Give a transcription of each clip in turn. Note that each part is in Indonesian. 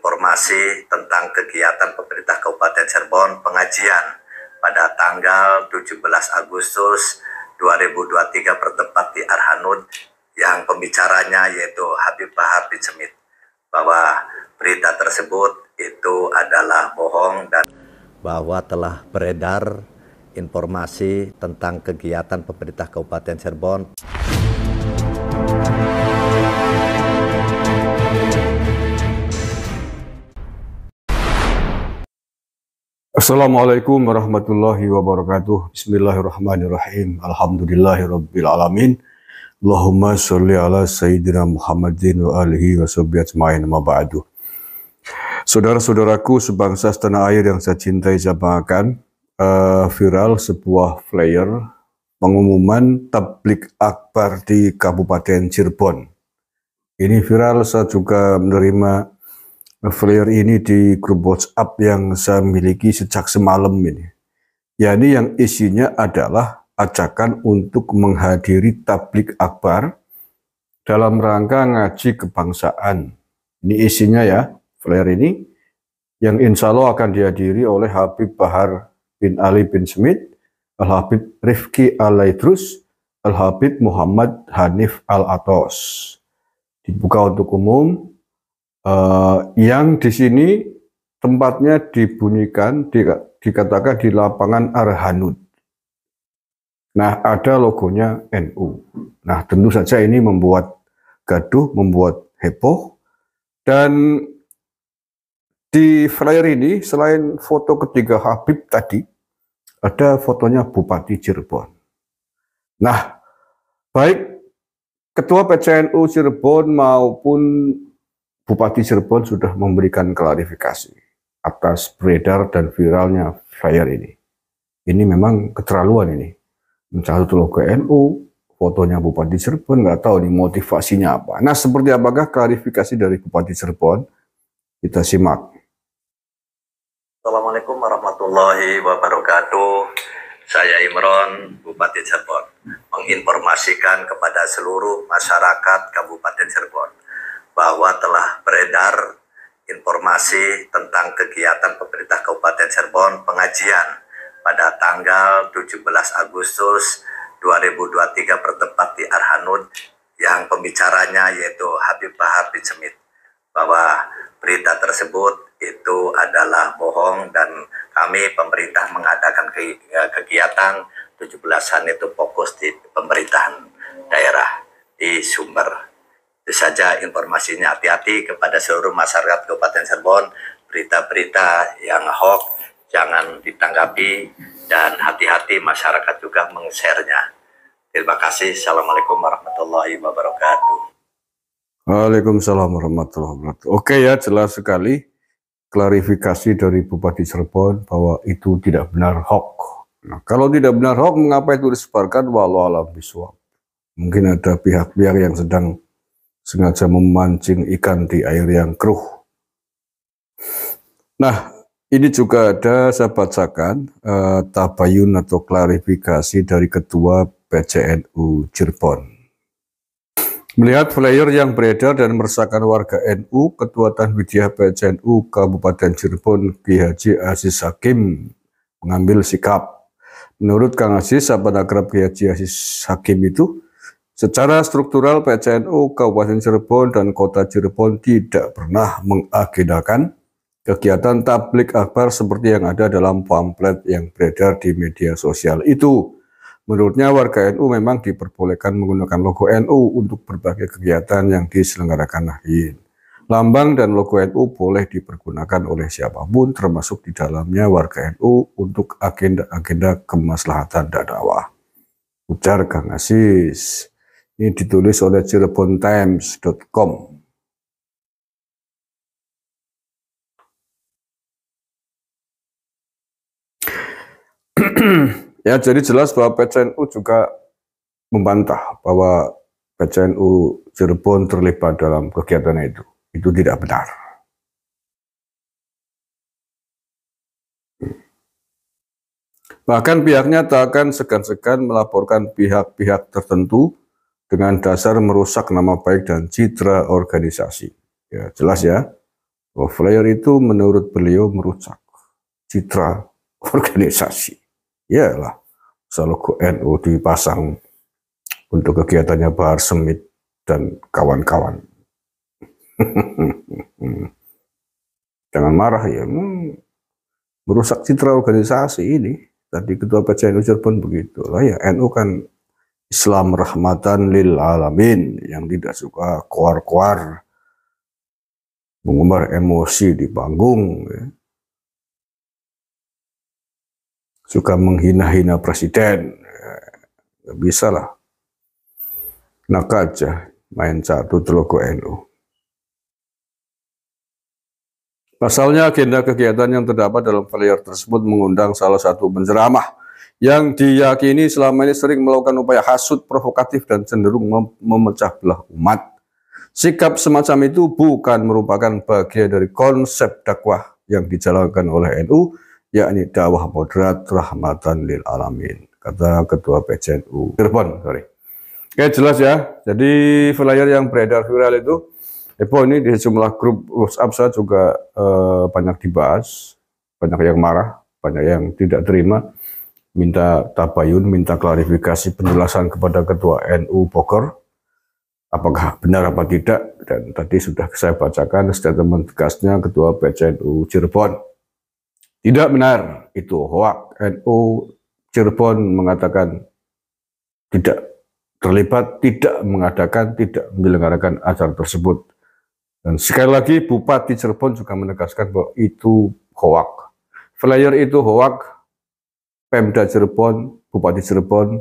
informasi tentang kegiatan pemerintah Kabupaten Cirebon pengajian pada tanggal 17 Agustus 2023 bertempat di Arhanud yang pembicaranya yaitu Habib Bahar bin Semit bahwa berita tersebut itu adalah bohong dan bahwa telah beredar informasi tentang kegiatan pemerintah Kabupaten Cirebon Assalamualaikum warahmatullahi wabarakatuh. Bismillahirrahmanirrahim. Alhamdulillahirrabbilalamin. Allahumma sholli ala Sayyidina Muhammadin wa alihi wa sahbihi ajma'in ma ba'du. Saudara-saudaraku sebangsa tanah air yang saya cintai saya bahkan uh, eh, viral sebuah flyer pengumuman tablik akbar di Kabupaten Cirebon. Ini viral saya juga menerima flyer ini di grup WhatsApp yang saya miliki sejak semalam ini. Ya ini yang isinya adalah ajakan untuk menghadiri tablik akbar dalam rangka ngaji kebangsaan. Ini isinya ya, flyer ini yang insya Allah akan dihadiri oleh Habib Bahar bin Ali bin Smith, Al-Habib Rifki Al-Laidrus, Al-Habib Muhammad Hanif Al-Atos. Dibuka untuk umum, Uh, yang di sini tempatnya dibunyikan di, dikatakan di lapangan Arhanud. Nah, ada logonya NU. Nah, tentu saja ini membuat gaduh, membuat heboh dan di flyer ini selain foto ketiga Habib tadi ada fotonya Bupati Cirebon. Nah, baik Ketua PCNU Cirebon maupun Bupati Cirebon sudah memberikan klarifikasi atas beredar dan viralnya flyer ini. Ini memang keterlaluan ini. Mencari ke NU, fotonya Bupati Cirebon, nggak tahu nih motivasinya apa. Nah, seperti apakah klarifikasi dari Bupati Cirebon? Kita simak. Assalamualaikum warahmatullahi wabarakatuh. Saya Imron, Bupati Cirebon, menginformasikan kepada seluruh masyarakat Kabupaten Cirebon bahwa telah beredar informasi tentang kegiatan pemerintah Kabupaten Cirebon pengajian pada tanggal 17 Agustus 2023 bertempat di Arhanud yang pembicaranya yaitu Habib Bahar bin Semit bahwa berita tersebut itu adalah bohong dan kami pemerintah mengadakan eh, kegiatan 17-an itu fokus di pemerintahan daerah di sumber itu saja informasinya. Hati-hati kepada seluruh masyarakat Kabupaten Cirebon. Berita-berita yang hoax jangan ditanggapi dan hati-hati masyarakat juga meng Terima kasih. Assalamualaikum warahmatullahi wabarakatuh. Waalaikumsalam warahmatullahi wabarakatuh. Oke ya, jelas sekali klarifikasi dari Bupati Cirebon bahwa itu tidak benar hoax. Nah, kalau tidak benar hoax, mengapa itu disebarkan? Walau alam biswab. Mungkin ada pihak-pihak yang sedang sengaja memancing ikan di air yang keruh. Nah, ini juga ada saya bacakan eh, tabayun atau klarifikasi dari ketua PCNU Cirebon. Melihat flyer yang beredar dan meresahkan warga NU, Ketua Tanwidiyah PCNU Kabupaten Cirebon Ki Haji Aziz Hakim mengambil sikap. Menurut Kang Aziz, sahabat akrab Ki Haji Aziz Hakim itu Secara struktural PCNU Kabupaten Cirebon dan Kota Cirebon tidak pernah mengagendakan kegiatan tablik akbar seperti yang ada dalam pamflet yang beredar di media sosial itu. Menurutnya warga NU memang diperbolehkan menggunakan logo NU untuk berbagai kegiatan yang diselenggarakan lain. Lambang dan logo NU boleh dipergunakan oleh siapapun termasuk di dalamnya warga NU untuk agenda-agenda kemaslahatan dan dakwah. Ujar Kang Asis. Ini ditulis oleh cirebontimes.com. ya jadi jelas bahwa PCNU juga membantah bahwa PCNU Cirebon terlibat dalam kegiatan itu. Itu tidak benar. Bahkan pihaknya tak akan segan-segan melaporkan pihak-pihak tertentu dengan dasar merusak nama baik dan citra organisasi. Ya, jelas ya. Oh, flyer itu menurut beliau merusak citra organisasi. Iyalah, logo NU dipasang untuk kegiatannya Bahar Semit dan kawan-kawan. Jangan marah ya, hmm, merusak citra organisasi ini. Tadi Ketua PCNU pun begitu. Lah ya, NU kan Islam rahmatan lil alamin yang tidak suka koar-koar mengumbar emosi di panggung ya. suka menghina-hina presiden ya, bisa lah nak aja main satu telogo NU pasalnya agenda kegiatan yang terdapat dalam flyer tersebut mengundang salah satu penceramah yang diyakini selama ini sering melakukan upaya hasut provokatif dan cenderung mem memecah belah umat. Sikap semacam itu bukan merupakan bagian dari konsep dakwah yang dijalankan oleh NU, yakni dakwah moderat rahmatan lil alamin, kata Ketua PCNU Cirebon. Sorry. Oke jelas ya. Jadi flyer yang beredar viral itu, Epo ini di sejumlah grup WhatsApp saya juga eh, banyak dibahas, banyak yang marah, banyak yang tidak terima minta tabayun, minta klarifikasi penjelasan kepada Ketua NU Bogor, apakah benar apa tidak, dan tadi sudah saya bacakan statement tegasnya Ketua PCNU Cirebon. Tidak benar, itu hoak NU Cirebon mengatakan tidak terlibat, tidak mengadakan, tidak menyelenggarakan acara tersebut. Dan sekali lagi Bupati Cirebon juga menegaskan bahwa itu hoak. Flyer itu hoak, Pemda Cirebon, Bupati Cirebon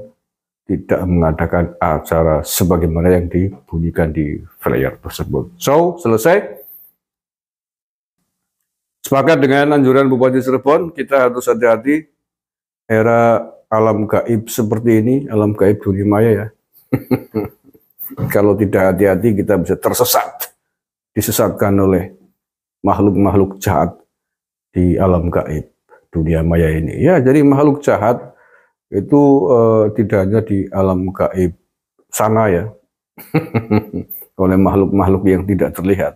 tidak mengadakan acara sebagaimana yang dibunyikan di flyer tersebut. So, selesai. Sepakat dengan anjuran Bupati Cirebon, kita harus hati-hati era alam gaib seperti ini, alam gaib dunia maya ya. Kalau tidak hati-hati kita bisa tersesat, disesatkan oleh makhluk-makhluk jahat di alam gaib dunia maya ini. Ya, jadi makhluk jahat itu uh, tidak hanya di alam gaib sana ya, oleh makhluk-makhluk yang tidak terlihat.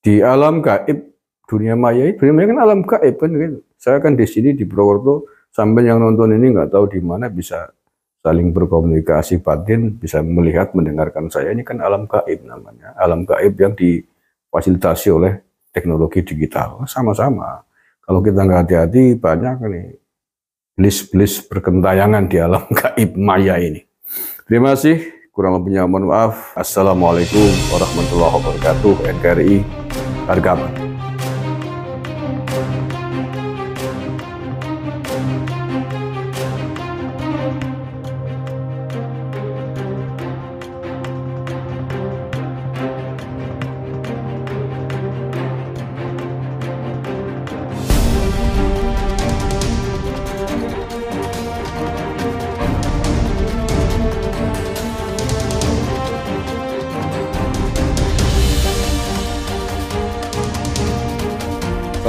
Di alam gaib dunia maya, ini dunia maya kan alam gaib kan. Gitu. Saya kan di sini di Purwokerto, sampai yang nonton ini nggak tahu di mana bisa saling berkomunikasi batin, bisa melihat, mendengarkan saya. Ini kan alam gaib namanya, alam gaib yang difasilitasi oleh teknologi digital. Sama-sama kalau kita nggak hati-hati, banyak nih blis-blis berkentayangan di alam gaib maya ini. Terima kasih. Kurang lebihnya mohon maaf. Assalamualaikum warahmatullahi wabarakatuh. NKRI, harga